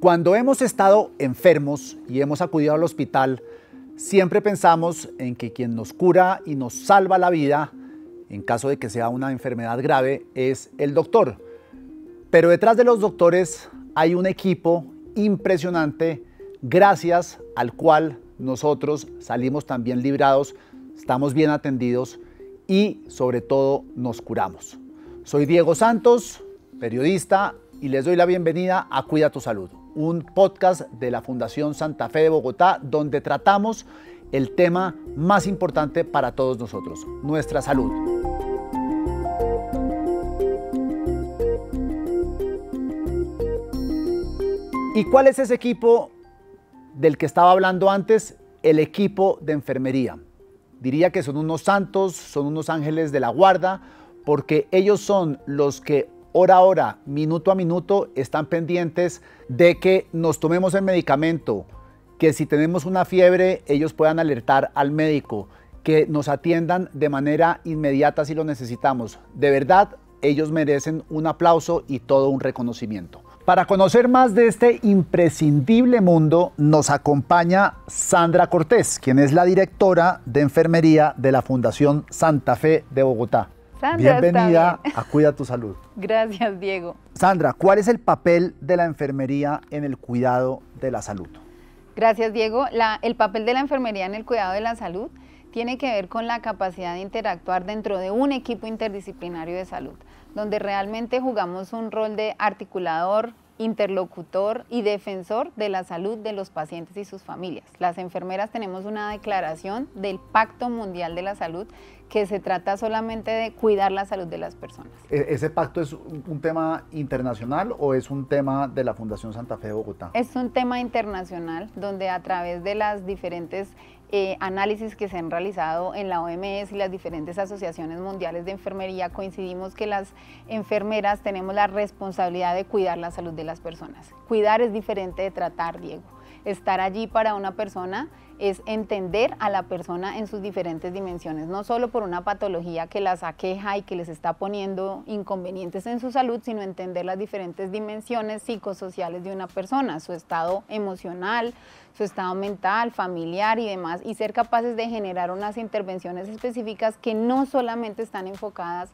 Cuando hemos estado enfermos y hemos acudido al hospital, siempre pensamos en que quien nos cura y nos salva la vida, en caso de que sea una enfermedad grave, es el doctor. Pero detrás de los doctores hay un equipo impresionante gracias al cual nosotros salimos también librados, estamos bien atendidos y sobre todo nos curamos. Soy Diego Santos, periodista, y les doy la bienvenida a Cuida tu Salud un podcast de la Fundación Santa Fe de Bogotá donde tratamos el tema más importante para todos nosotros, nuestra salud. ¿Y cuál es ese equipo del que estaba hablando antes? El equipo de enfermería. Diría que son unos santos, son unos ángeles de la guarda, porque ellos son los que hora a hora, minuto a minuto, están pendientes de que nos tomemos el medicamento, que si tenemos una fiebre ellos puedan alertar al médico, que nos atiendan de manera inmediata si lo necesitamos. De verdad, ellos merecen un aplauso y todo un reconocimiento. Para conocer más de este imprescindible mundo, nos acompaña Sandra Cortés, quien es la directora de enfermería de la Fundación Santa Fe de Bogotá. Sandra, bienvenida a Cuida tu Salud. Gracias, Diego. Sandra, ¿cuál es el papel de la enfermería en el cuidado de la salud? Gracias, Diego. el papel de la enfermería en el cuidado de la salud tiene que ver con la capacidad de interactuar dentro de un equipo interdisciplinario de salud, donde realmente jugamos un rol de articulador, interlocutor y defensor de la salud de los pacientes y sus familias. Las enfermeras tenemos una declaración del Pacto Mundial de la Salud que se trata solamente de cuidar la salud de las personas. E, ¿Ese pacto es un tema internacional o es un tema de la Fundación Santa Fe de Bogotá? Es un tema internacional donde a través de las diferentes eh, análisis que se han realizado en la OMS y las diferentes asociaciones mundiales de enfermería, coincidimos que las enfermeras tenemos la responsabilidad de cuidar la salud de las personas. Cuidar es diferente de tratar, Diego estar allí para una persona es entender a la persona en sus diferentes dimensiones, no solo por una patología que las aqueja y que les está poniendo inconvenientes en su salud, sino entender las diferentes dimensiones psicosociales de una persona, su estado emocional, su estado mental, familiar y demás, y ser capaces de generar unas intervenciones específicas que no solamente están enfocadas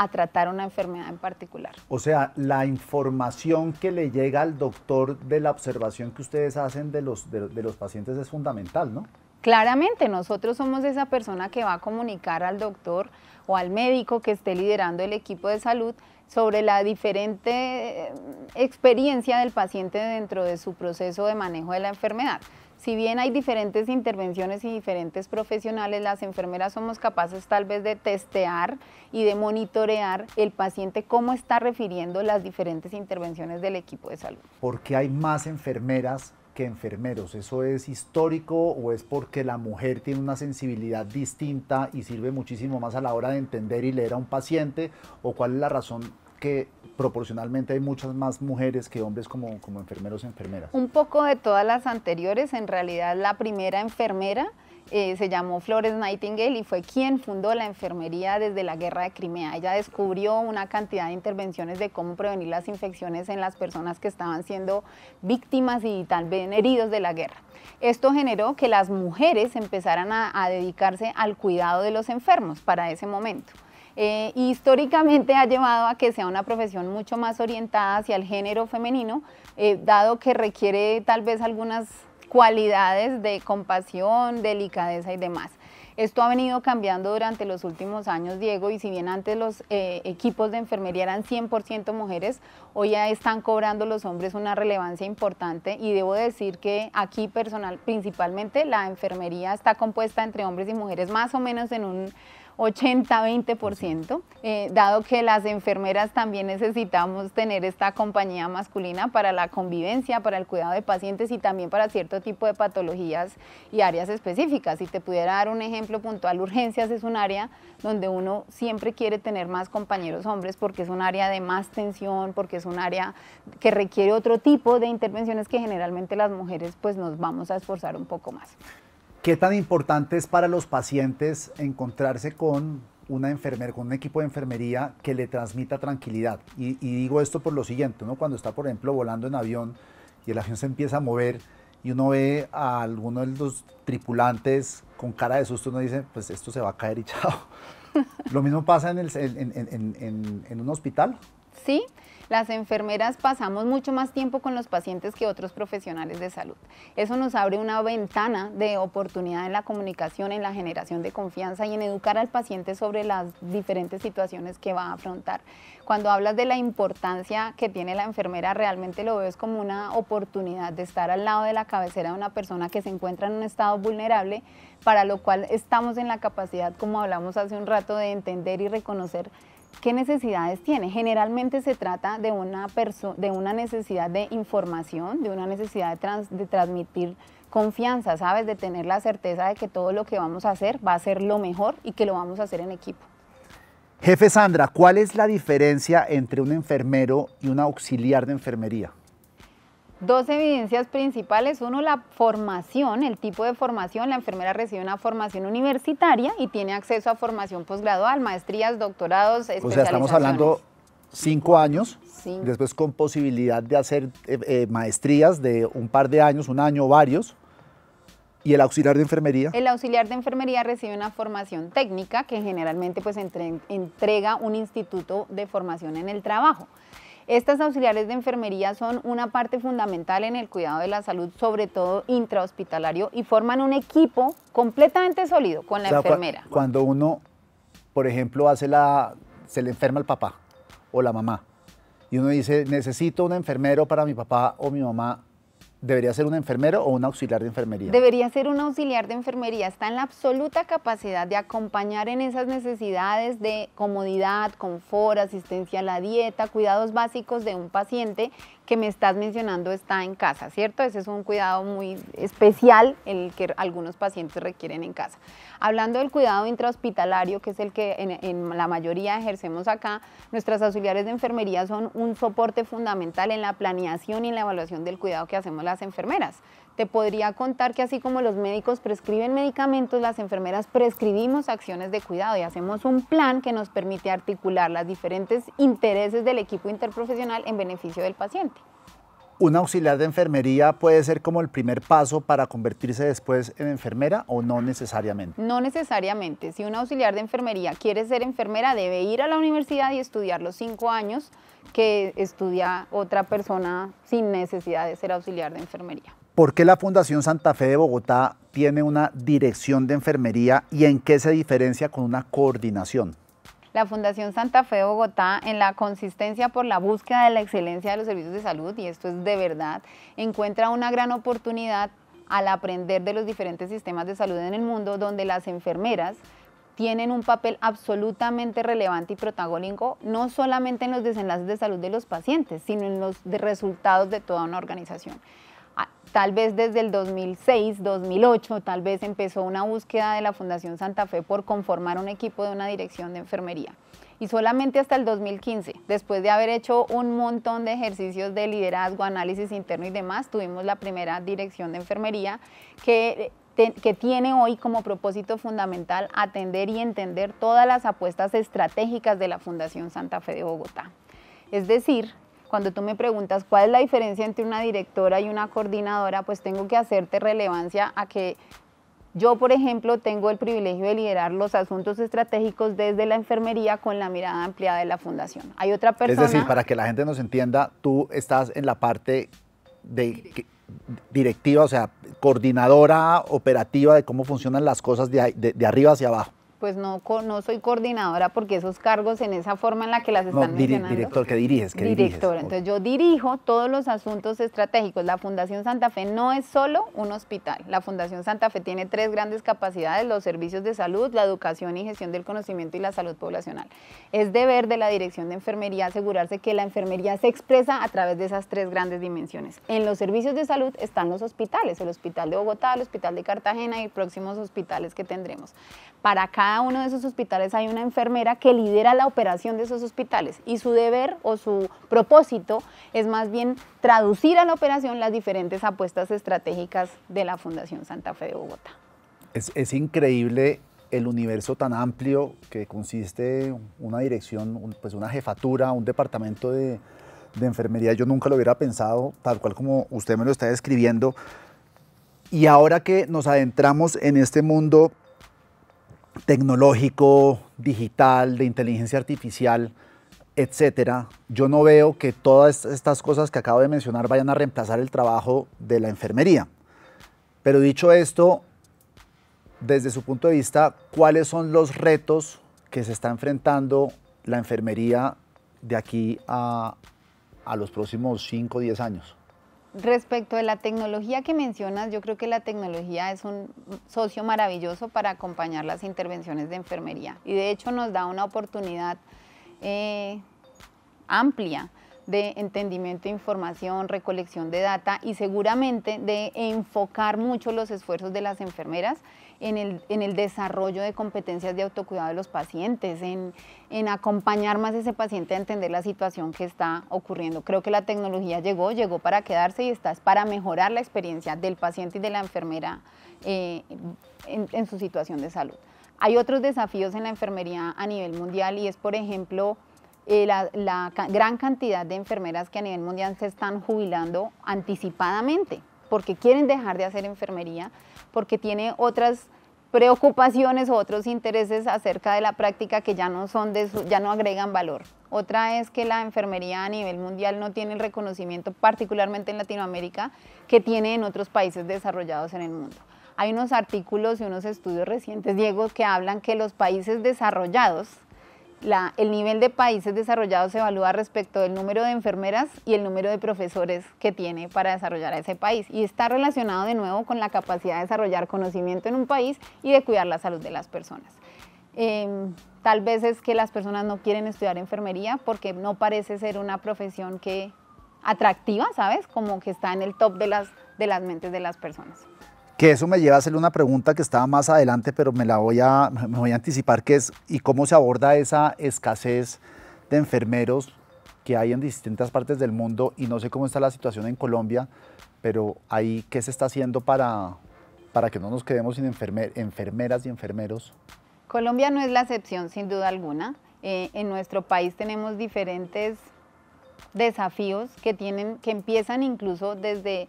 a tratar una enfermedad en particular. O sea, la información que le llega al doctor de la observación que ustedes hacen de los, los pacientes es fundamental, ¿no? Claramente, nosotros somos esa persona que va a comunicar al doctor o al médico que esté liderando el equipo de salud sobre la diferente eh, experiencia del paciente dentro de su proceso de manejo de la enfermedad. Si bien hay diferentes intervenciones y diferentes profesionales, las enfermeras somos capaces tal vez de testear y de monitorear el paciente cómo está refiriendo las diferentes intervenciones del equipo de salud. ¿Por qué hay más enfermeras que enfermeros? ¿Eso es histórico o es porque la mujer tiene una sensibilidad distinta y sirve muchísimo más a la hora de entender y leer a un paciente? ¿O cuál es la razón que proporcionalmente hay muchas más mujeres que hombres como, enfermeros y enfermeras. Un poco de todas las anteriores, en realidad la primera enfermera eh, se llamó Flores Nightingale y fue quien fundó la enfermería desde la guerra de Crimea. Ella descubrió una cantidad de intervenciones de cómo prevenir las infecciones en las personas que estaban siendo víctimas y tal vez heridos de la guerra. Esto generó que las mujeres empezaran a dedicarse al cuidado de los enfermos para ese momento. Eh, históricamente ha llevado a que sea una profesión mucho más orientada hacia el género femenino, eh, dado que requiere tal vez algunas cualidades de compasión, delicadeza y demás. Esto ha venido cambiando durante los últimos años, Diego, y si bien antes los eh, equipos de enfermería eran 100% mujeres, hoy ya están cobrando los hombres una relevancia importante y debo decir que aquí personal, principalmente la enfermería está compuesta entre hombres y mujeres más o menos en un 80-20%, eh, dado que las enfermeras también necesitamos tener esta compañía masculina para la convivencia, para el cuidado de pacientes y también para cierto tipo de patologías y áreas específicas. Si te pudiera dar un ejemplo puntual, urgencias es un área donde uno siempre quiere tener más compañeros hombres porque es un área de más tensión, porque es un área que requiere otro tipo de intervenciones que generalmente las mujeres pues nos vamos a esforzar un poco más. ¿Qué tan importante es para los pacientes encontrarse con una enfermera, con un equipo de enfermería que le transmita tranquilidad? Y, digo esto por lo siguiente, ¿no? cuando está, por ejemplo, volando en avión y el avión se empieza a mover y uno ve a alguno de los tripulantes con cara de susto, uno dice, pues esto se va a caer y chao. lo mismo pasa en, el, en, en un hospital. ¿sí? Las enfermeras pasamos mucho más tiempo con los pacientes que otros profesionales de salud. Eso nos abre una ventana de oportunidad en la comunicación, en la generación de confianza y en educar al paciente sobre las diferentes situaciones que va a afrontar. Cuando hablas de la importancia que tiene la enfermera, realmente lo ves como una oportunidad de estar al lado de la cabecera de una persona que se encuentra en un estado vulnerable, para lo cual estamos en la capacidad, como hablamos hace un rato, de entender y reconocer ¿Qué necesidades tiene? Generalmente se trata de una, de una necesidad de información, de una necesidad de, de transmitir confianza, ¿sabes? De tener la certeza de que todo lo que vamos a hacer va a ser lo mejor y que lo vamos a hacer en equipo. Jefe Sandra, ¿cuál es la diferencia entre un enfermero y un auxiliar de enfermería? Dos evidencias principales. Uno, la formación, el tipo de formación. La enfermera recibe una formación universitaria y tiene acceso a formación posgradual, maestrías, doctorados, especializaciones. O sea, estamos hablando cinco años, después con posibilidad de hacer eh, eh, maestrías de un par de años, un año o varios. ¿Y el auxiliar de enfermería? El auxiliar de enfermería recibe una formación técnica que generalmente pues entrega un instituto de formación en el trabajo. Estas auxiliares de enfermería son una parte fundamental en el cuidado de la salud, sobre todo intrahospitalario, y forman un equipo completamente sólido con la enfermera. cuando uno, por ejemplo, hace la, se le enferma al papá o la mamá, y uno dice, necesito un enfermero para mi papá o mi mamá, ¿Debería ser un enfermero o un auxiliar de enfermería? Debería ser un auxiliar de enfermería. Está en la absoluta capacidad de acompañar en esas necesidades de comodidad, confort, asistencia a la dieta, cuidados básicos de un paciente que me estás mencionando está en casa, ¿cierto? Ese es un cuidado muy especial, el que algunos pacientes requieren en casa. Hablando del cuidado intrahospitalario, que es el que en, la mayoría ejercemos acá, nuestras auxiliares de enfermería son un soporte fundamental en la planeación y la evaluación del cuidado que hacemos las enfermeras. Te podría contar que así como los médicos prescriben medicamentos, las enfermeras prescribimos acciones de cuidado y hacemos un plan que nos permite articular los diferentes intereses del equipo interprofesional en beneficio del paciente. ¿Un auxiliar de enfermería puede ser como el primer paso para convertirse después en enfermera o no necesariamente? No necesariamente. Si un auxiliar de enfermería quiere ser enfermera, debe ir a la universidad y estudiar los cinco años que estudia otra persona sin necesidad de ser auxiliar de enfermería. ¿Por qué la Fundación Santa Fe de Bogotá tiene una dirección de enfermería y en qué se diferencia con una coordinación? la Fundación Santa Fe Bogotá en la consistencia por la búsqueda de la excelencia de los servicios de salud, y esto es de verdad, encuentra una gran oportunidad al aprender de los diferentes sistemas de salud en el mundo, donde las enfermeras tienen un papel absolutamente relevante y protagónico, no solamente en los desenlaces de salud de los pacientes, sino en los resultados de toda una organización. Tal vez desde el 2006, 2008, tal vez empezó una búsqueda de la Fundación Santa Fe por conformar un equipo de una dirección de enfermería. Y solamente hasta el 2015, después de haber hecho un montón de ejercicios de liderazgo, análisis interno y demás, tuvimos la primera dirección de enfermería que que tiene hoy como propósito fundamental atender y entender todas las apuestas estratégicas de la Fundación Santa Fe de Bogotá. Es decir, cuando tú me preguntas cuál es la diferencia entre una directora y una coordinadora, pues tengo que hacerte relevancia a que yo, por ejemplo, tengo el privilegio de liderar los asuntos estratégicos desde la enfermería con la mirada ampliada de la fundación. Hay otra persona... Es decir, para que la gente nos entienda, tú estás en la parte de directiva, o sea, coordinadora operativa de cómo funcionan las cosas de arriba hacia abajo pues no, no soy coordinadora porque esos cargos en esa forma en la que las están no, Director, que diriges? Que director, entonces yo dirijo todos los asuntos estratégicos. La Fundación Santa Fe no es solo un hospital. La Fundación Santa Fe tiene tres grandes capacidades, los servicios de salud, la educación y gestión del conocimiento y la salud poblacional. Es deber de la Dirección de Enfermería asegurarse que la enfermería se expresa a través de esas tres grandes dimensiones. En los servicios de salud están los hospitales, el Hospital de Bogotá, el Hospital de Cartagena y próximos hospitales que tendremos. Para cada uno de esos hospitales hay una enfermera que lidera la operación de esos hospitales y su deber o su propósito es más bien traducir a la operación las diferentes apuestas estratégicas de la Fundación Santa Fe de Bogotá. Es, increíble el universo tan amplio que consiste una dirección, pues una jefatura, un departamento de, de enfermería. Yo nunca lo hubiera pensado tal cual como usted me lo está describiendo. Y ahora que nos adentramos en este mundo tecnológico, digital, de inteligencia artificial, etcétera, yo no veo que todas estas cosas que acabo de mencionar vayan a reemplazar el trabajo de la enfermería. Pero dicho esto, desde su punto de vista, ¿cuáles son los retos que se está enfrentando la enfermería de aquí a, a los próximos 5 o 10 años? Respecto de la tecnología que mencionas, yo creo que la tecnología es un socio maravilloso para acompañar las intervenciones de enfermería y de hecho nos da una oportunidad eh, amplia de entendimiento información, recolección de data y seguramente de enfocar mucho los esfuerzos de las enfermeras en el, desarrollo de competencias de autocuidado de los pacientes, en, acompañar más a ese paciente a entender la situación que está ocurriendo. Creo que la tecnología llegó, llegó para quedarse y está es para mejorar la experiencia del paciente y de la enfermera eh, en, su situación de salud. Hay otros desafíos en la enfermería a nivel mundial y es, por ejemplo, eh, la, gran cantidad de enfermeras que a nivel mundial se están jubilando anticipadamente porque quieren dejar de hacer enfermería porque tiene otras preocupaciones o otros intereses acerca de la práctica que ya no son ya no agregan valor. Otra es que la enfermería a nivel mundial no tiene el reconocimiento, particularmente en Latinoamérica, que tiene en otros países desarrollados en el mundo. Hay unos artículos y unos estudios recientes, Diego, que hablan que los países desarrollados el nivel de países desarrollados se evalúa respecto del número de enfermeras y el número de profesores que tiene para desarrollar a ese país. Y está relacionado de nuevo con la capacidad de desarrollar conocimiento en un país y de cuidar la salud de las personas. Em, tal vez es que las personas no quieren estudiar enfermería porque no parece ser una profesión que atractiva, ¿sabes? Como que está en el top de las mentes de las personas. Que eso me lleva a hacerle una pregunta que estaba más adelante, pero me la voy a, voy a anticipar, que es, ¿y cómo se aborda esa escasez de enfermeros que hay en distintas partes del mundo? Y no sé cómo está la situación en Colombia, pero ahí, ¿qué se está haciendo para, que no nos quedemos sin enfermeras y enfermeros? Colombia no es la excepción, sin duda alguna. Eh, en nuestro país tenemos diferentes desafíos que, tienen, que empiezan incluso desde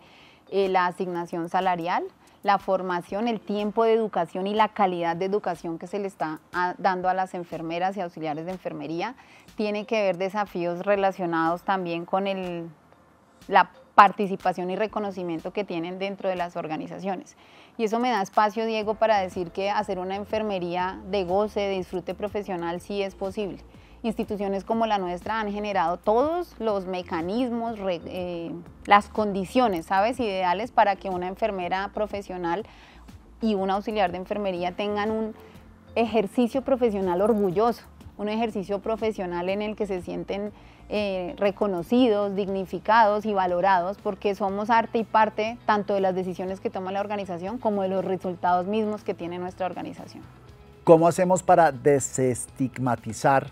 eh, la asignación salarial, la formación, el tiempo de educación y la calidad de educación que se le está ah, dando a las enfermeras y auxiliares de enfermería. Tiene que ver desafíos relacionados también con la participación y reconocimiento que tienen dentro de las organizaciones. Y eso me da espacio, Diego, para decir que hacer una enfermería de goce, de disfrute profesional, sí es posible instituciones como la nuestra han generado todos los mecanismos, eh, las condiciones, ¿sabes? Ideales para que una enfermera profesional y un auxiliar de enfermería tengan un ejercicio profesional orgulloso, un ejercicio profesional en el que se sienten eh, reconocidos, dignificados y valorados porque somos arte y parte tanto de las decisiones que toma la organización como de los resultados mismos que tiene nuestra organización. ¿Cómo hacemos para desestigmatizar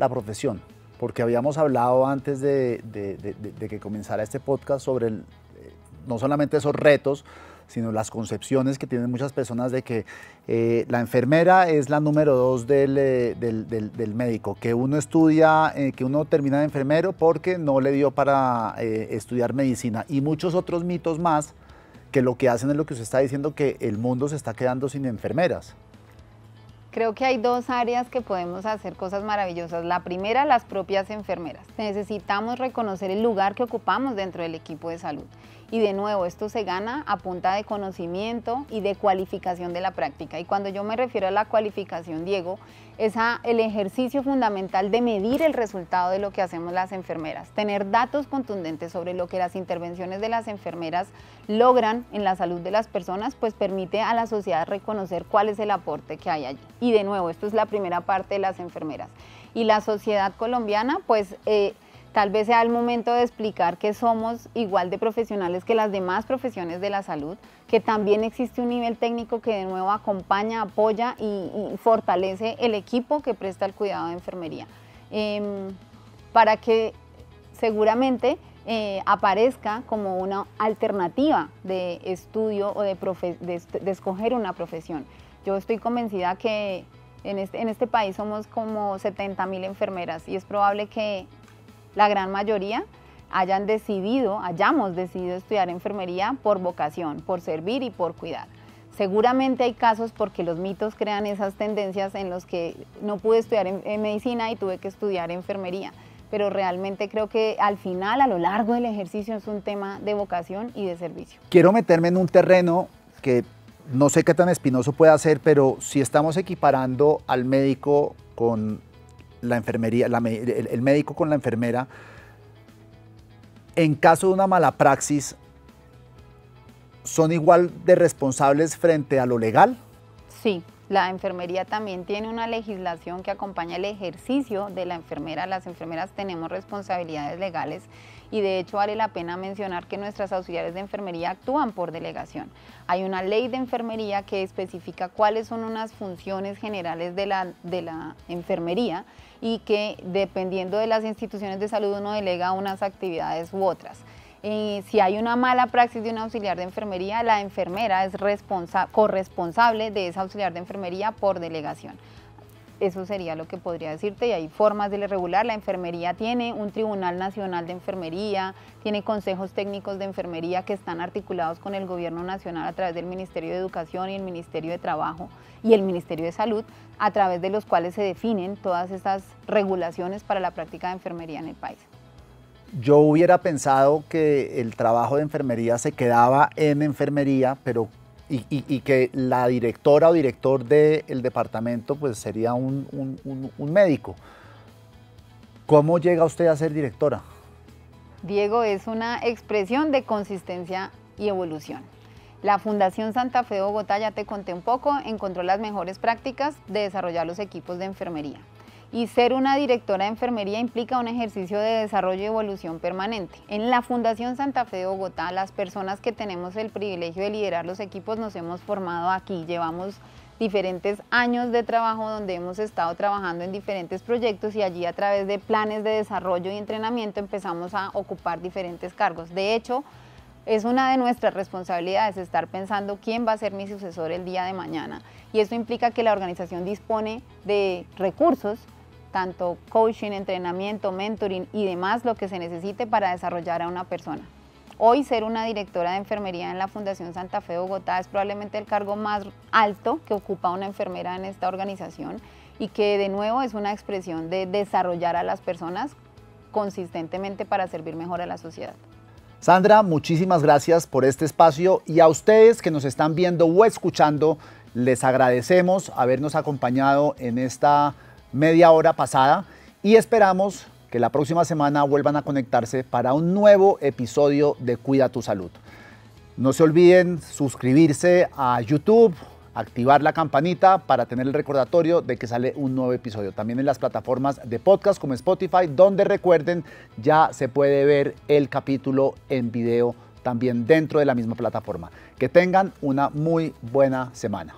la profesión, porque habíamos hablado antes de, que comenzara este podcast sobre eh, no solamente esos retos, sino las concepciones que tienen muchas personas de que eh, la enfermera es la número dos del, eh, médico, que uno estudia, que uno termina de enfermero porque no le dio para estudiar medicina y muchos otros mitos más que lo que hacen es lo que usted está diciendo, que el mundo se está quedando sin enfermeras. Creo que hay dos áreas que podemos hacer cosas maravillosas. La primera, las propias enfermeras. Necesitamos reconocer el lugar que ocupamos dentro del equipo de salud. Y de nuevo, esto se gana a punta de conocimiento y de cualificación de la práctica. Y cuando yo me refiero a la cualificación, Diego, es el ejercicio fundamental de medir el resultado de lo que hacemos las enfermeras, tener datos contundentes sobre lo que las intervenciones de las enfermeras logran en la salud de las personas, pues permite a la sociedad reconocer cuál es el aporte que hay allí. Y de nuevo, esto es la primera parte de las enfermeras. Y la sociedad colombiana, pues eh, Tal vez sea el momento de explicar que somos igual de profesionales que las demás profesiones de la salud, que también existe un nivel técnico que de nuevo acompaña, apoya y, fortalece el equipo que presta el cuidado de enfermería. Em, para que seguramente eh, aparezca como una alternativa de estudio o de, escoger una profesión. Yo estoy convencida que en este, este país somos como 70 mil enfermeras y es probable que la gran mayoría hayan decidido, hayamos decidido estudiar enfermería por vocación, por servir y por cuidar. Seguramente hay casos porque los mitos crean esas tendencias en los que no pude estudiar en, medicina y tuve que estudiar enfermería, pero realmente creo que al final, a lo largo del ejercicio, es un tema de vocación y de servicio. Quiero meterme en un terreno que no sé qué tan espinoso puede ser, pero si estamos equiparando al médico con la enfermería, el, médico con la enfermera, en caso de una mala praxis, son igual de responsables frente a lo legal? Sí, la enfermería también tiene una legislación que acompaña el ejercicio de la enfermera. Las enfermeras tenemos responsabilidades legales y de hecho vale la pena mencionar que nuestras auxiliares de enfermería actúan por delegación. Hay una ley de enfermería que especifica cuáles son unas funciones generales de la, de la enfermería y que dependiendo de las instituciones de salud uno delega unas actividades u otras. Eh, si hay una mala praxis de un auxiliar de enfermería, la enfermera es corresponsable de esa auxiliar de enfermería por delegación. Eso sería lo que podría decirte y hay formas de regular. La enfermería tiene un Tribunal Nacional de Enfermería, tiene consejos técnicos de enfermería que están articulados con el Gobierno Nacional a través del Ministerio de Educación y el Ministerio de Trabajo y el Ministerio de Salud, a través de los cuales se definen todas estas regulaciones para la práctica de enfermería en el país. Yo hubiera pensado que el trabajo de enfermería se quedaba en enfermería, pero y, que la directora o director del departamento pues sería un, un, médico. ¿Cómo llega usted a ser directora? Diego, es una expresión de consistencia y evolución. La Fundación Santa Fe de Bogotá, ya te conté un poco, encontró las mejores prácticas de desarrollar los equipos de enfermería y ser una directora de enfermería implica un ejercicio de desarrollo y evolución permanente. En la Fundación Santa Fe de Bogotá, las personas que tenemos el privilegio de liderar los equipos nos hemos formado aquí, llevamos diferentes años de trabajo donde hemos estado trabajando en diferentes proyectos y allí a través de planes de desarrollo y entrenamiento empezamos a ocupar diferentes cargos. De hecho, es una de nuestras responsabilidades estar pensando quién va a ser mi sucesor el día de mañana y eso implica que la organización dispone de recursos tanto coaching, entrenamiento, mentoring y demás, lo que se necesite para desarrollar a una persona. Hoy ser una directora de enfermería en la Fundación Santa Fe de Bogotá es probablemente el cargo más alto que ocupa una enfermera en esta organización y que de nuevo es una expresión de desarrollar a las personas consistentemente para servir mejor a la sociedad. Sandra, muchísimas gracias por este espacio y a ustedes que nos están viendo o escuchando, les agradecemos habernos acompañado en esta media hora pasada y esperamos que la próxima semana vuelvan a conectarse para un nuevo episodio de Cuida tu Salud. No se olviden suscribirse a YouTube, activar la campanita para tener el recordatorio de que sale un nuevo episodio. También en las plataformas de podcast como Spotify, donde recuerden ya se puede ver el capítulo en video también dentro de la misma plataforma. Que tengan una muy buena semana.